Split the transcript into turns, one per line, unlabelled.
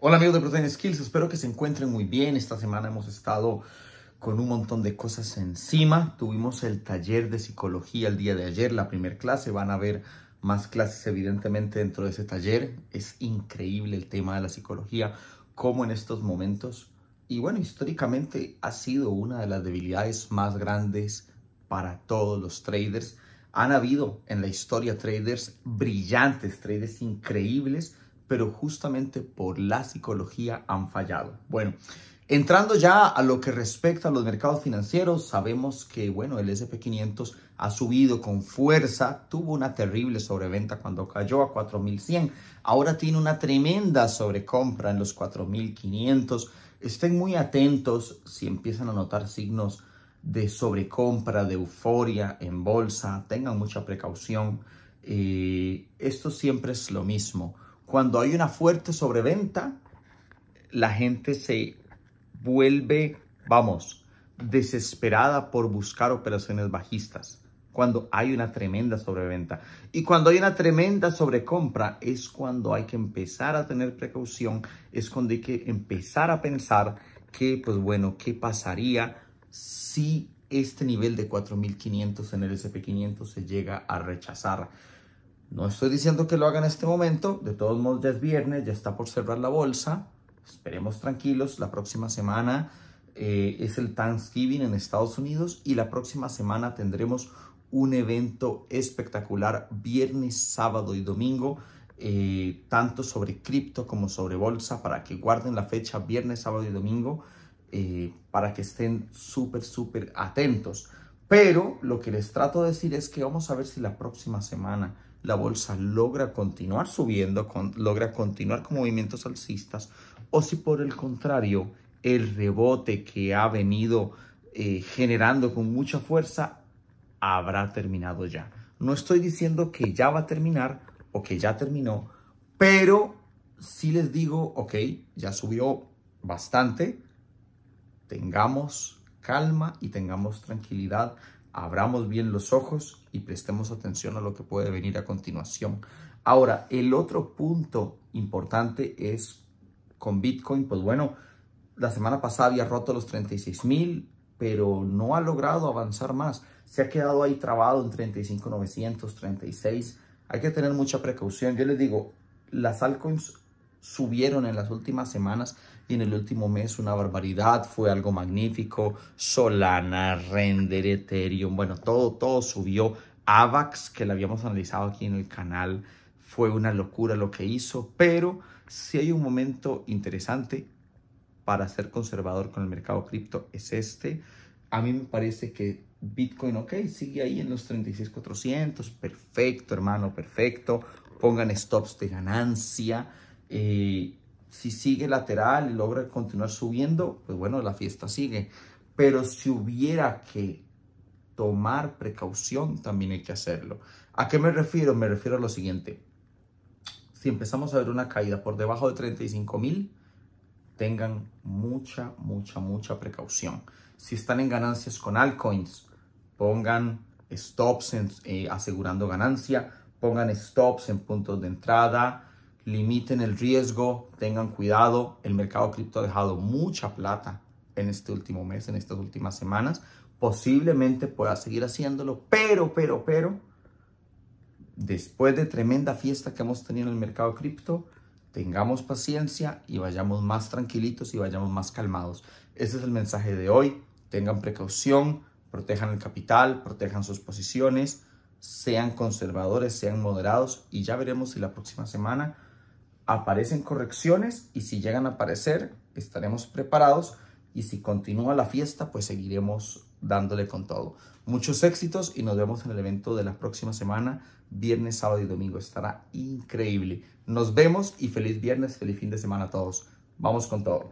Hola amigos de Protein Skills, espero que se encuentren muy bien. Esta semana hemos estado con un montón de cosas encima. Tuvimos el taller de psicología el día de ayer, la primera clase. Van a haber más clases evidentemente dentro de ese taller. Es increíble el tema de la psicología, como en estos momentos, y bueno, históricamente ha sido una de las debilidades más grandes para todos los traders. Han habido en la historia traders brillantes, traders increíbles pero justamente por la psicología han fallado. Bueno, entrando ya a lo que respecta a los mercados financieros, sabemos que, bueno, el SP500 ha subido con fuerza, tuvo una terrible sobreventa cuando cayó a 4100, ahora tiene una tremenda sobrecompra en los 4500. Estén muy atentos si empiezan a notar signos de sobrecompra, de euforia en bolsa, tengan mucha precaución. Eh, esto siempre es lo mismo cuando hay una fuerte sobreventa, la gente se vuelve, vamos, desesperada por buscar operaciones bajistas. Cuando hay una tremenda sobreventa. Y cuando hay una tremenda sobrecompra es cuando hay que empezar a tener precaución, es cuando hay que empezar a pensar que, pues bueno, ¿qué pasaría si este nivel de 4.500 en el SP500 se llega a rechazar? No estoy diciendo que lo hagan en este momento, de todos modos ya es viernes, ya está por cerrar la bolsa, esperemos tranquilos, la próxima semana eh, es el Thanksgiving en Estados Unidos y la próxima semana tendremos un evento espectacular viernes, sábado y domingo, eh, tanto sobre cripto como sobre bolsa, para que guarden la fecha viernes, sábado y domingo, eh, para que estén súper, súper atentos. Pero lo que les trato de decir es que vamos a ver si la próxima semana la bolsa logra continuar subiendo, con, logra continuar con movimientos alcistas, o si por el contrario el rebote que ha venido eh, generando con mucha fuerza habrá terminado ya. No estoy diciendo que ya va a terminar o que ya terminó, pero sí les digo, ok, ya subió bastante, tengamos calma y tengamos tranquilidad abramos bien los ojos y prestemos atención a lo que puede venir a continuación. Ahora, el otro punto importante es con Bitcoin, pues bueno, la semana pasada había roto los 36 mil, pero no ha logrado avanzar más. Se ha quedado ahí trabado en 35,936. Hay que tener mucha precaución. Yo les digo, las altcoins subieron en las últimas semanas y en el último mes una barbaridad, fue algo magnífico, Solana, Render, Ethereum, bueno, todo, todo subió, AVAX, que la habíamos analizado aquí en el canal, fue una locura lo que hizo, pero si hay un momento interesante para ser conservador con el mercado cripto es este. A mí me parece que Bitcoin, ok, sigue ahí en los 36,400, perfecto hermano, perfecto, pongan stops de ganancia, y si sigue lateral y logra continuar subiendo, pues bueno, la fiesta sigue. Pero si hubiera que tomar precaución, también hay que hacerlo. ¿A qué me refiero? Me refiero a lo siguiente. Si empezamos a ver una caída por debajo de 35 mil, tengan mucha, mucha, mucha precaución. Si están en ganancias con altcoins, pongan stops en, eh, asegurando ganancia, pongan stops en puntos de entrada, limiten el riesgo, tengan cuidado. El mercado cripto ha dejado mucha plata en este último mes, en estas últimas semanas. Posiblemente pueda seguir haciéndolo, pero, pero, pero, después de tremenda fiesta que hemos tenido en el mercado cripto, tengamos paciencia y vayamos más tranquilitos y vayamos más calmados. Ese es el mensaje de hoy. Tengan precaución, protejan el capital, protejan sus posiciones, sean conservadores, sean moderados y ya veremos si la próxima semana aparecen correcciones y si llegan a aparecer, estaremos preparados y si continúa la fiesta, pues seguiremos dándole con todo. Muchos éxitos y nos vemos en el evento de la próxima semana, viernes, sábado y domingo. Estará increíble. Nos vemos y feliz viernes, feliz fin de semana a todos. Vamos con todo.